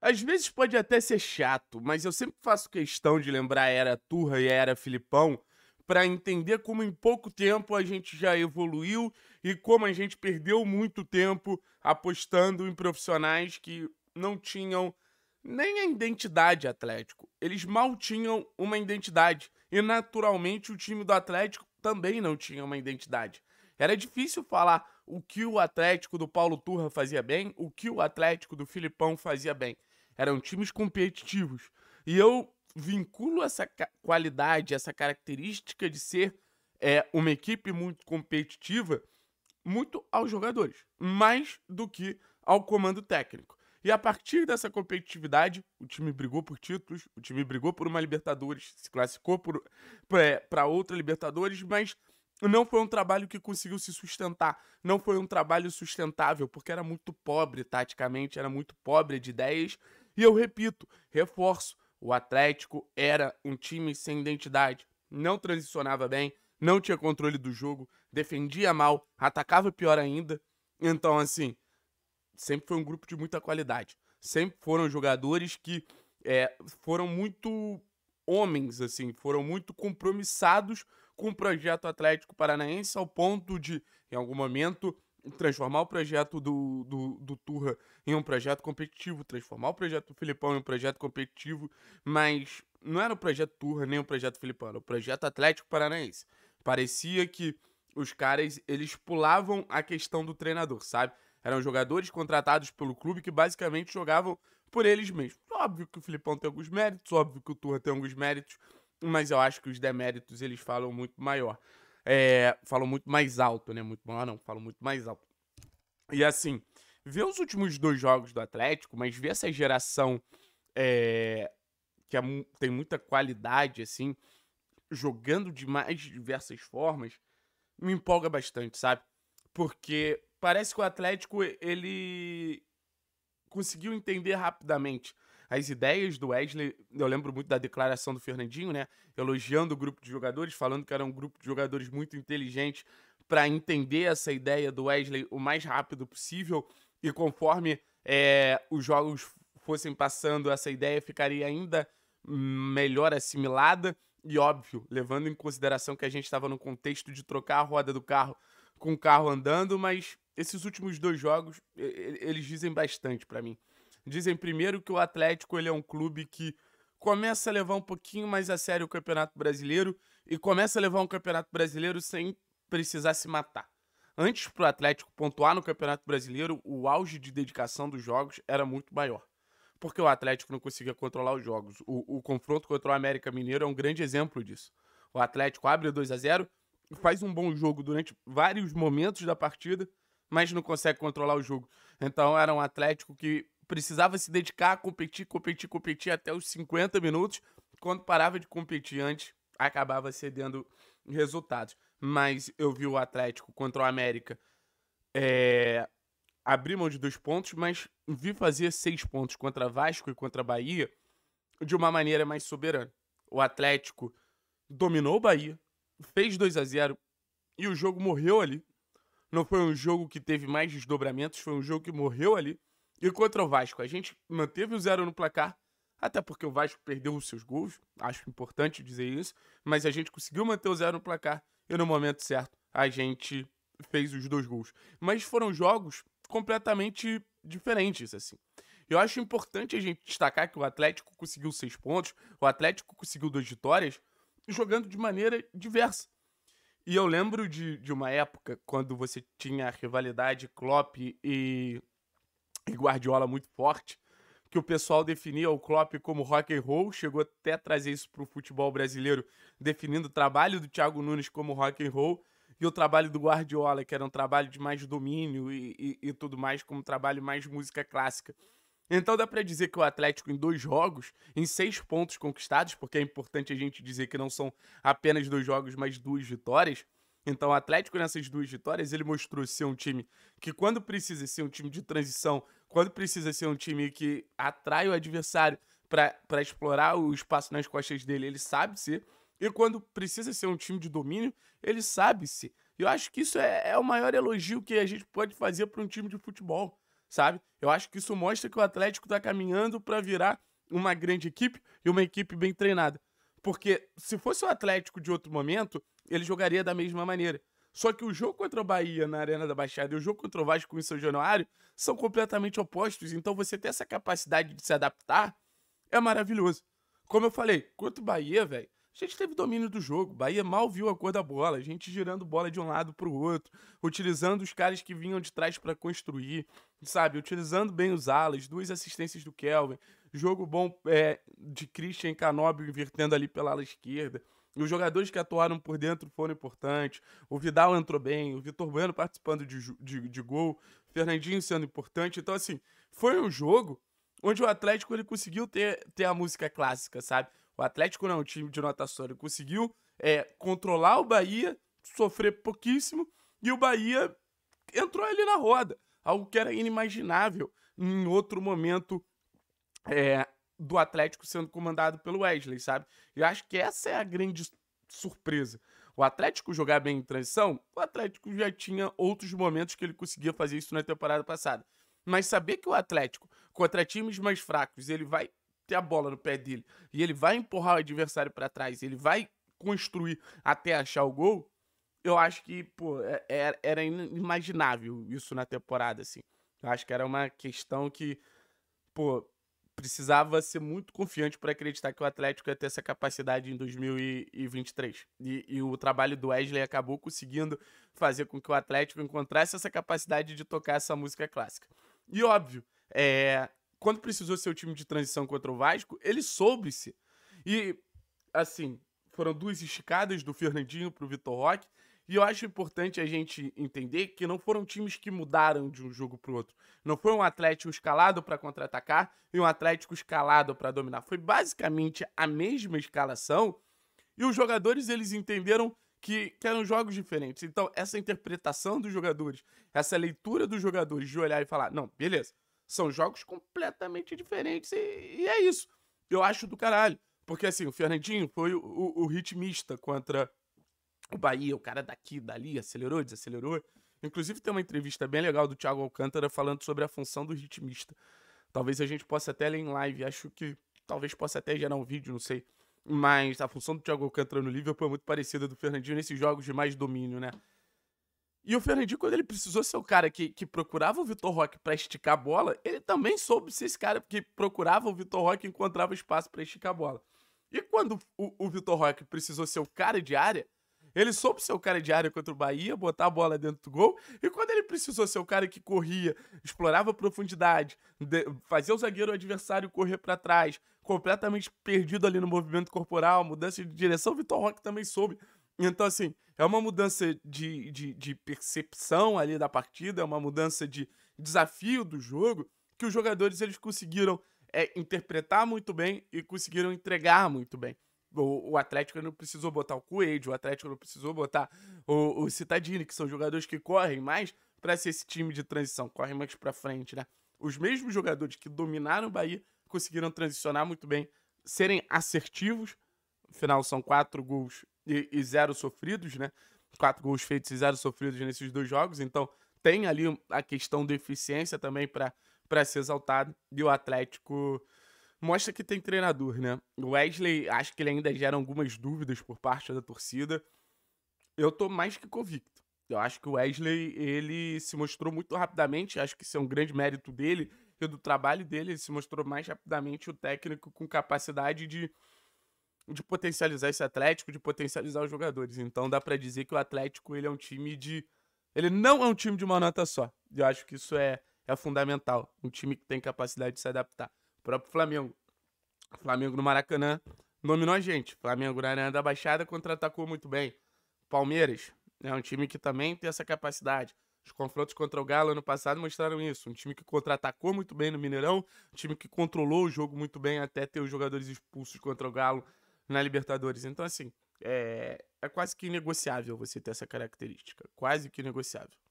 Às vezes pode até ser chato, mas eu sempre faço questão de lembrar a era Turra e a era Filipão para entender como em pouco tempo a gente já evoluiu e como a gente perdeu muito tempo apostando em profissionais que não tinham nem a identidade Atlético. Eles mal tinham uma identidade e naturalmente o time do Atlético também não tinha uma identidade. Era difícil falar o que o Atlético do Paulo Turra fazia bem, o que o Atlético do Filipão fazia bem. Eram times competitivos. E eu vinculo essa qualidade, essa característica de ser é, uma equipe muito competitiva, muito aos jogadores, mais do que ao comando técnico. E a partir dessa competitividade, o time brigou por títulos, o time brigou por uma Libertadores, se classificou para é, outra Libertadores, mas não foi um trabalho que conseguiu se sustentar. Não foi um trabalho sustentável, porque era muito pobre taticamente, era muito pobre de ideias e eu repito, reforço, o Atlético era um time sem identidade, não transicionava bem, não tinha controle do jogo, defendia mal, atacava pior ainda. Então, assim, sempre foi um grupo de muita qualidade. Sempre foram jogadores que é, foram muito homens, assim, foram muito compromissados com o projeto Atlético Paranaense, ao ponto de, em algum momento, transformar o projeto do, do, do Turra em um projeto competitivo, transformar o projeto do Filipão em um projeto competitivo, mas não era o projeto Turra nem o projeto Filipão, era o projeto Atlético Paranaense. Parecia que os caras, eles pulavam a questão do treinador, sabe? Eram jogadores contratados pelo clube que basicamente jogavam por eles mesmos. Óbvio que o Filipão tem alguns méritos, óbvio que o Turra tem alguns méritos, mas eu acho que os deméritos eles falam muito maior. É, falam muito mais alto, né? Muito maior ah, não, falam muito mais alto. E assim, ver os últimos dois jogos do Atlético, mas ver essa geração é, que é, tem muita qualidade, assim, jogando de mais diversas formas, me empolga bastante, sabe? Porque parece que o Atlético, ele conseguiu entender rapidamente as ideias do Wesley, eu lembro muito da declaração do Fernandinho, né? Elogiando o grupo de jogadores, falando que era um grupo de jogadores muito inteligente para entender essa ideia do Wesley o mais rápido possível e conforme é, os jogos fossem passando, essa ideia ficaria ainda melhor assimilada. E óbvio, levando em consideração que a gente estava no contexto de trocar a roda do carro com o carro andando, mas esses últimos dois jogos, eles dizem bastante para mim. Dizem primeiro que o Atlético ele é um clube que começa a levar um pouquinho mais a sério o Campeonato Brasileiro e começa a levar um Campeonato Brasileiro sem precisar se matar. Antes para o Atlético pontuar no Campeonato Brasileiro, o auge de dedicação dos jogos era muito maior. Porque o Atlético não conseguia controlar os jogos. O, o confronto contra o América Mineiro é um grande exemplo disso. O Atlético abre 2 a 0 faz um bom jogo durante vários momentos da partida, mas não consegue controlar o jogo. Então era um Atlético que precisava se dedicar, a competir, competir, competir até os 50 minutos. Quando parava de competir antes, acabava cedendo resultados. Mas eu vi o Atlético contra o América é, abrir mão de dois pontos, mas vi fazer seis pontos contra Vasco e contra Bahia de uma maneira mais soberana. O Atlético dominou o Bahia, fez 2 a 0 e o jogo morreu ali. Não foi um jogo que teve mais desdobramentos, foi um jogo que morreu ali. E contra é o Vasco, a gente manteve o zero no placar, até porque o Vasco perdeu os seus gols, acho importante dizer isso, mas a gente conseguiu manter o zero no placar e no momento certo a gente fez os dois gols. Mas foram jogos completamente diferentes, assim. Eu acho importante a gente destacar que o Atlético conseguiu seis pontos, o Atlético conseguiu duas vitórias, jogando de maneira diversa. E eu lembro de, de uma época quando você tinha a rivalidade Klopp e e Guardiola muito forte, que o pessoal definia o Klopp como rock and roll, chegou até a trazer isso para o futebol brasileiro, definindo o trabalho do Thiago Nunes como rock and roll e o trabalho do Guardiola, que era um trabalho de mais domínio e, e, e tudo mais, como trabalho mais música clássica. Então dá para dizer que o Atlético em dois jogos, em seis pontos conquistados, porque é importante a gente dizer que não são apenas dois jogos, mas duas vitórias. Então o Atlético nessas duas vitórias, ele mostrou ser um time que quando precisa ser um time de transição, quando precisa ser um time que atrai o adversário para explorar o espaço nas costas dele, ele sabe ser. E quando precisa ser um time de domínio, ele sabe ser. E eu acho que isso é, é o maior elogio que a gente pode fazer para um time de futebol, sabe? Eu acho que isso mostra que o Atlético está caminhando para virar uma grande equipe e uma equipe bem treinada. Porque se fosse o Atlético de outro momento, ele jogaria da mesma maneira. Só que o jogo contra o Bahia na Arena da Baixada e o jogo contra o Vasco em São Januário são completamente opostos. Então você ter essa capacidade de se adaptar é maravilhoso. Como eu falei, contra o Bahia, velho, a gente teve domínio do jogo. Bahia mal viu a cor da bola, a gente girando bola de um lado para o outro, utilizando os caras que vinham de trás para construir, sabe? Utilizando bem os alas, duas assistências do Kelvin, jogo bom é, de Christian Canóbio invertendo ali pela ala esquerda. Os jogadores que atuaram por dentro foram importantes. O Vidal entrou bem, o Vitor Bueno participando de, de, de gol, Fernandinho sendo importante. Então, assim, foi um jogo onde o Atlético ele conseguiu ter, ter a música clássica, sabe? O Atlético não é um time de nota só, ele conseguiu é, controlar o Bahia, sofrer pouquíssimo, e o Bahia entrou ali na roda, algo que era inimaginável em outro momento é, do Atlético sendo comandado pelo Wesley, sabe? Eu acho que essa é a grande surpresa. O Atlético jogar bem em transição, o Atlético já tinha outros momentos que ele conseguia fazer isso na temporada passada. Mas saber que o Atlético, contra times mais fracos, ele vai ter a bola no pé dele e ele vai empurrar o adversário para trás, ele vai construir até achar o gol, eu acho que, pô, era, é, é, era inimaginável isso na temporada, assim. Eu acho que era uma questão que, pô, precisava ser muito confiante para acreditar que o Atlético ia ter essa capacidade em 2023. E, e, o trabalho do Wesley acabou conseguindo fazer com que o Atlético encontrasse essa capacidade de tocar essa música clássica. E óbvio, é, quando precisou ser o time de transição contra o Vasco, ele soube-se. E, assim, foram duas esticadas do Fernandinho para o Vitor Roque e eu acho importante a gente entender que não foram times que mudaram de um jogo para o outro. Não foi um Atlético escalado para contra-atacar e um Atlético escalado para dominar. Foi basicamente a mesma escalação e os jogadores eles entenderam que, que, eram jogos diferentes. Então, essa interpretação dos jogadores, essa leitura dos jogadores de olhar e falar: não, beleza, são jogos completamente diferentes e, e é isso. Eu acho do caralho. Porque assim, o Fernandinho foi o, o, o ritmista contra o Bahia, o cara daqui, dali, acelerou, desacelerou. Inclusive tem uma entrevista bem legal do Thiago Alcântara falando sobre a função do ritmista. Talvez a gente possa até ler em live, acho que talvez possa até gerar um vídeo, não sei. Mas a função do Thiago Alcântara no Liverpool é muito parecida do Fernandinho nesses jogos de mais domínio, né? E o Fernandinho, quando ele precisou ser o cara que, que procurava o Vitor Roque para esticar a bola, ele também soube ser esse cara que procurava o Vitor Roque e encontrava espaço para esticar a bola. E quando o, o Vitor Roque precisou ser o cara de área, ele soube ser o cara de área contra o Bahia, botar a bola dentro do gol. E quando ele precisou ser o cara que corria, explorava a profundidade, fazia o zagueiro o adversário correr para trás, completamente perdido ali no movimento corporal, mudança de direção, o Vitor Roque também soube. Então, assim, é uma mudança de, de, de percepção ali da partida, é uma mudança de desafio do jogo, que os jogadores eles conseguiram é, interpretar muito bem e conseguiram entregar muito bem. O, o, Atlético não precisou botar o Coelho, o Atlético não precisou botar o, o Citadini, que são jogadores que correm mais para ser esse time de transição, correm mais para frente, né? Os mesmos jogadores que dominaram o Bahia conseguiram transicionar muito bem, serem assertivos. Afinal, são quatro gols e, e zero sofridos, né? Quatro gols feitos e zero sofridos nesses dois jogos. Então, tem ali a questão da eficiência também para ser exaltado. E o Atlético mostra que tem treinador, né? O Wesley, acho que ele ainda gera algumas dúvidas por parte da torcida. Eu tô mais que convicto. Eu acho que o Wesley, ele se mostrou muito rapidamente, acho que isso é um grande mérito dele e do trabalho dele, ele se mostrou mais rapidamente o técnico com capacidade de, de potencializar esse Atlético, de potencializar os jogadores. Então dá para dizer que o Atlético, ele é um time de... Ele não é um time de uma nota só. Eu acho que isso é, é fundamental. Um time que tem capacidade de se adaptar próprio Flamengo. Flamengo no Maracanã dominou a gente. Flamengo na Arena da Baixada contra-atacou muito bem. Palmeiras é um time que também tem essa capacidade. Os confrontos contra o Galo ano passado mostraram isso. Um time que contra-atacou muito bem no Mineirão, um time que controlou o jogo muito bem até ter os jogadores expulsos contra o Galo na Libertadores. Então, assim, é, é quase que negociável você ter essa característica. Quase que negociável.